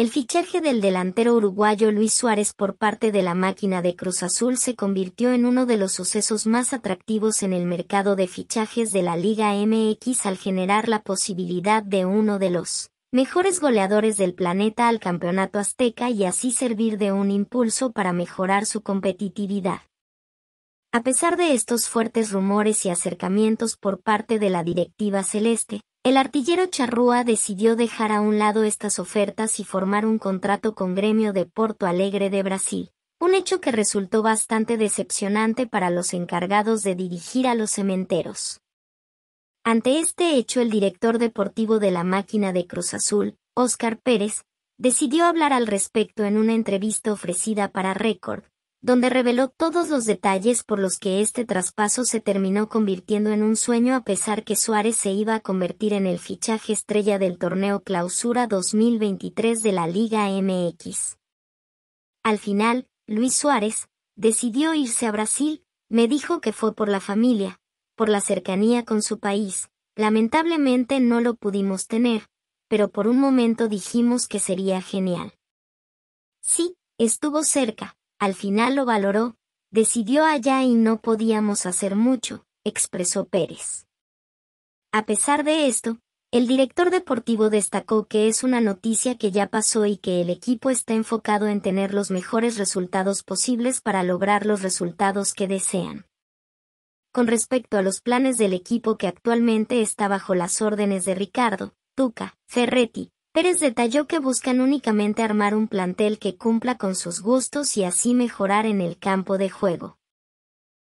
El fichaje del delantero uruguayo Luis Suárez por parte de la máquina de Cruz Azul se convirtió en uno de los sucesos más atractivos en el mercado de fichajes de la Liga MX al generar la posibilidad de uno de los mejores goleadores del planeta al campeonato azteca y así servir de un impulso para mejorar su competitividad. A pesar de estos fuertes rumores y acercamientos por parte de la directiva celeste, el artillero Charrúa decidió dejar a un lado estas ofertas y formar un contrato con Gremio de Porto Alegre de Brasil, un hecho que resultó bastante decepcionante para los encargados de dirigir a los cementeros. Ante este hecho el director deportivo de la máquina de Cruz Azul, Oscar Pérez, decidió hablar al respecto en una entrevista ofrecida para Record, donde reveló todos los detalles por los que este traspaso se terminó convirtiendo en un sueño a pesar que Suárez se iba a convertir en el fichaje estrella del torneo Clausura 2023 de la Liga MX. Al final, Luis Suárez, decidió irse a Brasil, me dijo que fue por la familia, por la cercanía con su país, lamentablemente no lo pudimos tener, pero por un momento dijimos que sería genial. Sí, estuvo cerca, al final lo valoró, decidió allá y no podíamos hacer mucho, expresó Pérez. A pesar de esto, el director deportivo destacó que es una noticia que ya pasó y que el equipo está enfocado en tener los mejores resultados posibles para lograr los resultados que desean. Con respecto a los planes del equipo que actualmente está bajo las órdenes de Ricardo, Tuca, Ferretti, Pérez detalló que buscan únicamente armar un plantel que cumpla con sus gustos y así mejorar en el campo de juego.